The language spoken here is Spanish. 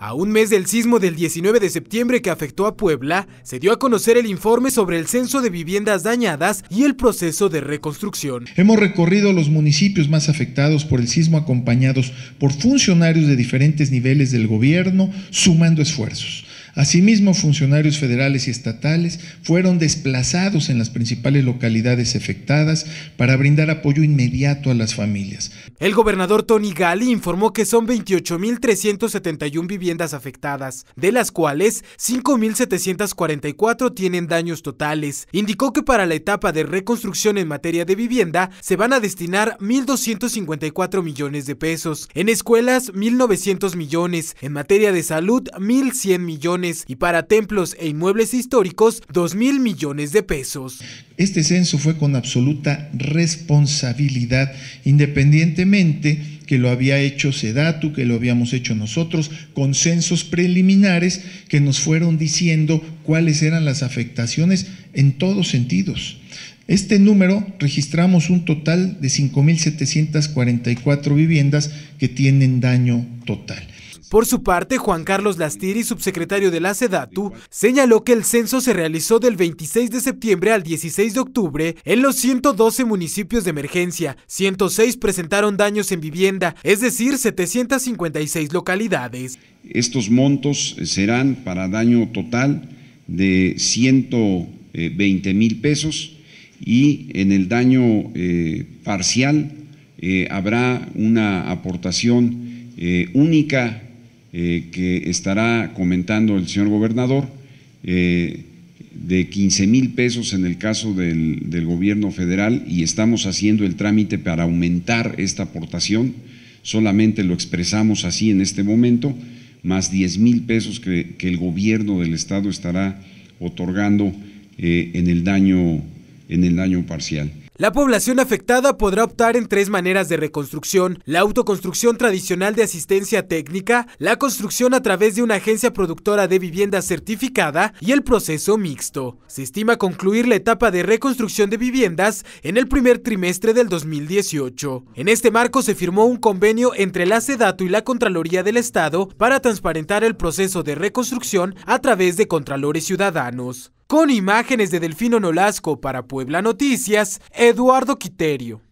A un mes del sismo del 19 de septiembre que afectó a Puebla, se dio a conocer el informe sobre el censo de viviendas dañadas y el proceso de reconstrucción. Hemos recorrido los municipios más afectados por el sismo acompañados por funcionarios de diferentes niveles del gobierno, sumando esfuerzos. Asimismo, funcionarios federales y estatales fueron desplazados en las principales localidades afectadas para brindar apoyo inmediato a las familias. El gobernador Tony Gali informó que son 28.371 viviendas afectadas, de las cuales 5.744 tienen daños totales. Indicó que para la etapa de reconstrucción en materia de vivienda se van a destinar 1.254 millones de pesos, en escuelas 1.900 millones, en materia de salud 1.100 millones y para templos e inmuebles históricos 2 mil millones de pesos. Este censo fue con absoluta responsabilidad, independientemente que lo había hecho Sedatu, que lo habíamos hecho nosotros, con censos preliminares que nos fueron diciendo cuáles eran las afectaciones en todos sentidos. Este número registramos un total de 5.744 viviendas que tienen daño total. Por su parte, Juan Carlos Lastiri, subsecretario de la SEDATU, señaló que el censo se realizó del 26 de septiembre al 16 de octubre en los 112 municipios de emergencia. 106 presentaron daños en vivienda, es decir, 756 localidades. Estos montos serán para daño total de 120 mil pesos y en el daño eh, parcial eh, habrá una aportación eh, única eh, que estará comentando el señor gobernador, eh, de 15 mil pesos en el caso del, gobierno federal y estamos haciendo el trámite para aumentar esta aportación, solamente lo expresamos así en este momento, más 10 mil pesos que, el gobierno del estado estará otorgando eh, en, el daño, en el daño parcial. La población afectada podrá optar en tres maneras de reconstrucción, la autoconstrucción tradicional de asistencia técnica, la construcción a través de una agencia productora de vivienda certificada y el proceso mixto. Se estima concluir la etapa de reconstrucción de viviendas en el primer trimestre del 2018. En este marco se firmó un convenio entre la SEDATU y la Contraloría del Estado para transparentar el proceso de reconstrucción a través de Contralores Ciudadanos. Con imágenes de Delfino Nolasco para Puebla Noticias, Eduardo Quiterio.